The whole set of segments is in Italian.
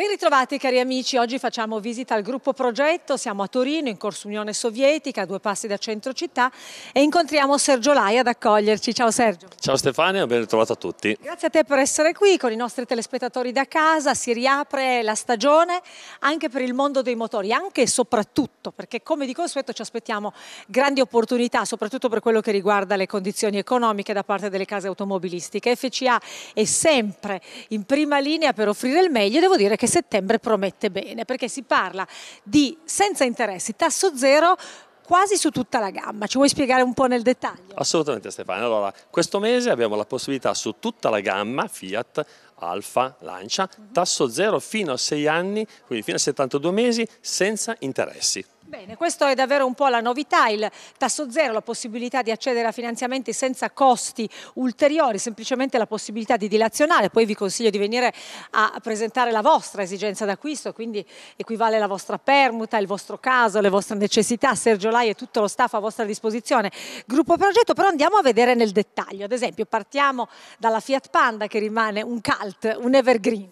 Ben ritrovati cari amici, oggi facciamo visita al gruppo Progetto, siamo a Torino in Corso Unione Sovietica, a due passi da centro città e incontriamo Sergio Lai ad accoglierci. Ciao Sergio. Ciao Stefania, ben ritrovato a tutti. Grazie a te per essere qui con i nostri telespettatori da casa, si riapre la stagione anche per il mondo dei motori, anche e soprattutto perché come di consueto ci aspettiamo grandi opportunità, soprattutto per quello che riguarda le condizioni economiche da parte delle case automobilistiche. FCA è sempre in prima linea per offrire il meglio, devo dire che settembre promette bene, perché si parla di senza interessi, tasso zero quasi su tutta la gamma. Ci vuoi spiegare un po' nel dettaglio? Assolutamente Stefano. Allora, questo mese abbiamo la possibilità su tutta la gamma Fiat, Alfa, Lancia, mhm. tasso zero fino a 6 anni, quindi fino a 72 mesi, senza interessi. Bene, questo è davvero un po' la novità, il tasso zero, la possibilità di accedere a finanziamenti senza costi ulteriori, semplicemente la possibilità di dilazionare, poi vi consiglio di venire a presentare la vostra esigenza d'acquisto, quindi equivale la vostra permuta, il vostro caso, le vostre necessità, Sergio Lai e tutto lo staff a vostra disposizione, gruppo progetto, però andiamo a vedere nel dettaglio, ad esempio partiamo dalla Fiat Panda che rimane un cult, un evergreen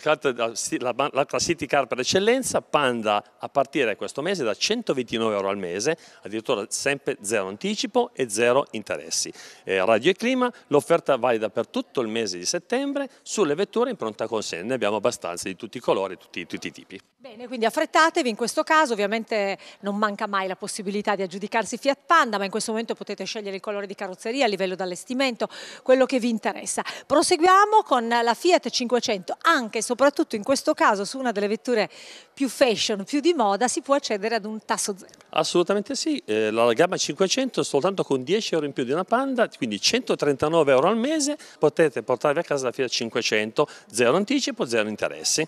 car, la, la city car per eccellenza, Panda a partire questo mese da 129 euro al mese, addirittura sempre zero anticipo e zero interessi. Eh, radio e clima, l'offerta valida per tutto il mese di settembre sulle vetture in pronta consegna, ne abbiamo abbastanza di tutti i colori, tutti, tutti i tipi. Bene, quindi affrettatevi, in questo caso ovviamente non manca mai la possibilità di aggiudicarsi Fiat Panda, ma in questo momento potete scegliere il colore di carrozzeria, a livello d'allestimento, quello che vi interessa. Proseguiamo con la Fiat 500 anche e soprattutto in questo caso su una delle vetture più fashion, più di moda, si può accedere ad un tasso zero. Assolutamente sì, eh, la gamma 500 soltanto con 10 euro in più di una Panda, quindi 139 euro al mese potete portarvi a casa la Fiat 500, zero anticipo, zero interessi.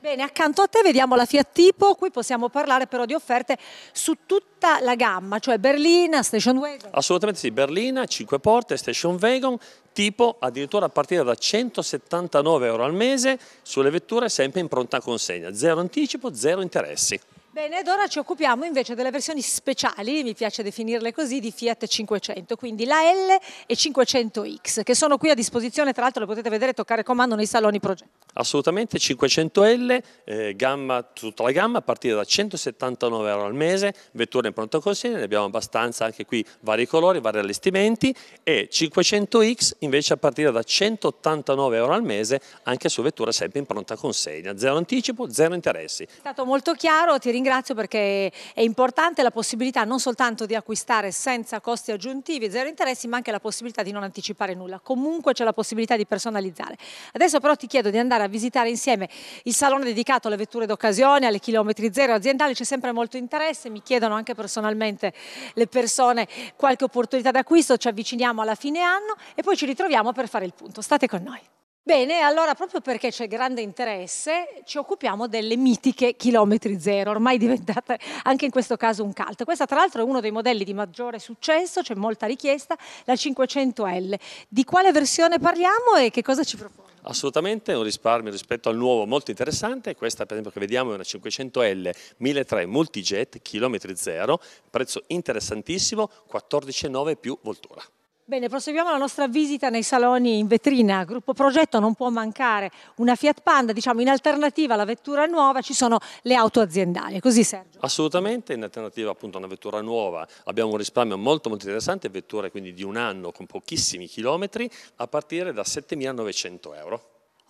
Bene, accanto a te vediamo la Fiat Tipo, qui possiamo parlare però di offerte su tutta la gamma, cioè berlina, station wagon. Assolutamente sì, berlina, 5 porte, station wagon, tipo addirittura a partire da 179 euro al mese sulle vetture sempre in pronta consegna, zero anticipo, zero interessi. Bene, ed ora ci occupiamo invece delle versioni speciali, mi piace definirle così, di Fiat 500, quindi la L e 500X, che sono qui a disposizione, tra l'altro le potete vedere e toccare comando nei saloni progetto. Assolutamente 500L, eh, gamma, tutta la gamma, a partire da 179 euro al mese, vettura in pronto consegna, ne abbiamo abbastanza anche qui, vari colori, vari allestimenti e 500X invece a partire da 189 euro al mese anche su vettura sempre in pronta consegna, zero anticipo, zero interessi. È stato molto chiaro, ti ringrazio perché è importante la possibilità non soltanto di acquistare senza costi aggiuntivi, zero interessi, ma anche la possibilità di non anticipare nulla, comunque c'è la possibilità di personalizzare. Adesso però ti chiedo di andare andare a visitare insieme il salone dedicato alle vetture d'occasione, alle chilometri zero aziendali, c'è sempre molto interesse, mi chiedono anche personalmente le persone qualche opportunità d'acquisto, ci avviciniamo alla fine anno e poi ci ritroviamo per fare il punto. State con noi. Bene, allora proprio perché c'è grande interesse ci occupiamo delle mitiche chilometri zero, ormai diventate anche in questo caso un cult. Questa tra l'altro è uno dei modelli di maggiore successo, c'è molta richiesta, la 500L. Di quale versione parliamo e che cosa ci propone? Assolutamente un risparmio rispetto al nuovo molto interessante, questa per esempio che vediamo è una 500L 1300 multijet, chilometri zero, prezzo interessantissimo, 14,9 più voltura. Bene, proseguiamo la nostra visita nei saloni in vetrina. Gruppo Progetto non può mancare una Fiat Panda, diciamo in alternativa alla vettura nuova ci sono le auto aziendali. Così Sergio? Assolutamente, in alternativa appunto a una vettura nuova abbiamo un risparmio molto molto interessante, vetture quindi di un anno con pochissimi chilometri a partire da 7.900 euro.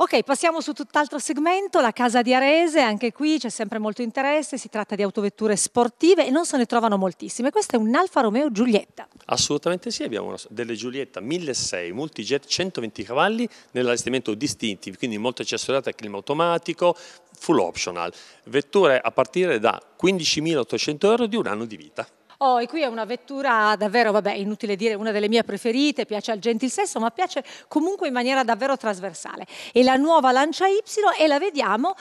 Ok, passiamo su tutt'altro segmento, la casa di Arese, anche qui c'è sempre molto interesse, si tratta di autovetture sportive e non se ne trovano moltissime. Questa è un Alfa Romeo Giulietta. Assolutamente sì, abbiamo una, delle Giulietta 1600 multijet 120 cavalli nell'allestimento distintivi, quindi molto accessoriate a clima automatico, full optional, vetture a partire da 15.800 euro di un anno di vita. Oh, e qui è una vettura davvero, vabbè, inutile dire, una delle mie preferite, piace al gentil sesso, ma piace comunque in maniera davvero trasversale. E la nuova Lancia Y e la vediamo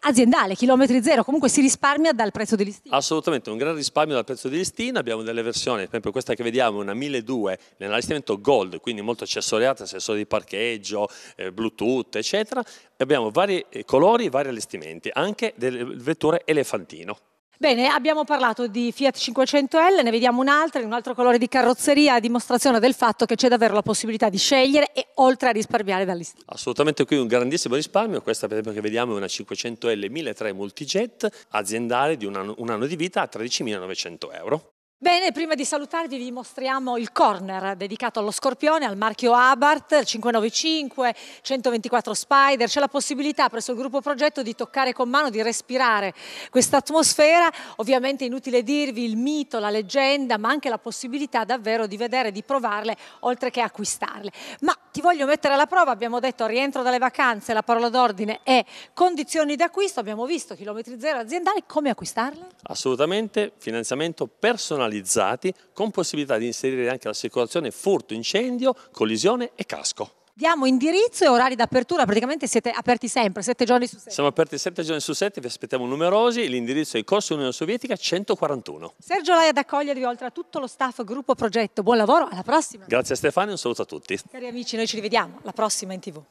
aziendale, chilometri zero, comunque si risparmia dal prezzo di listina. Assolutamente, un gran risparmio dal prezzo di listina, abbiamo delle versioni, per esempio questa che vediamo è una 1200 nell'allestimento gold, quindi molto accessoriata, sensore di parcheggio, eh, bluetooth eccetera, e abbiamo vari eh, colori, vari allestimenti, anche del vettore elefantino. Bene, abbiamo parlato di Fiat 500L, ne vediamo un'altra, in un altro colore di carrozzeria, a dimostrazione del fatto che c'è davvero la possibilità di scegliere e oltre a risparmiare dall'istituto. Assolutamente qui un grandissimo risparmio, questa per esempio che vediamo è una 500L 1300 multijet aziendale di un anno, un anno di vita a 13.900 euro. Bene, prima di salutarvi vi mostriamo il corner dedicato allo scorpione, al marchio Abart 595, 124 Spider. C'è la possibilità presso il gruppo progetto di toccare con mano, di respirare questa atmosfera. Ovviamente è inutile dirvi il mito, la leggenda, ma anche la possibilità davvero di vedere, di provarle, oltre che acquistarle. Ma ti voglio mettere alla prova, abbiamo detto rientro dalle vacanze, la parola d'ordine è condizioni d'acquisto. Abbiamo visto chilometri zero aziendali, come acquistarle? Assolutamente, finanziamento personalizzato penalizzati con possibilità di inserire anche l'assicurazione furto, incendio, collisione e casco. Diamo indirizzo e orari d'apertura, praticamente siete aperti sempre, sette giorni su sette. Siamo aperti sette giorni su sette, vi aspettiamo numerosi, l'indirizzo è il Corso Unione Sovietica 141. Sergio Lai ad accogliervi oltre a tutto lo staff gruppo progetto, buon lavoro, alla prossima. Grazie Stefano e un saluto a tutti. Cari amici, noi ci rivediamo, alla prossima in tv.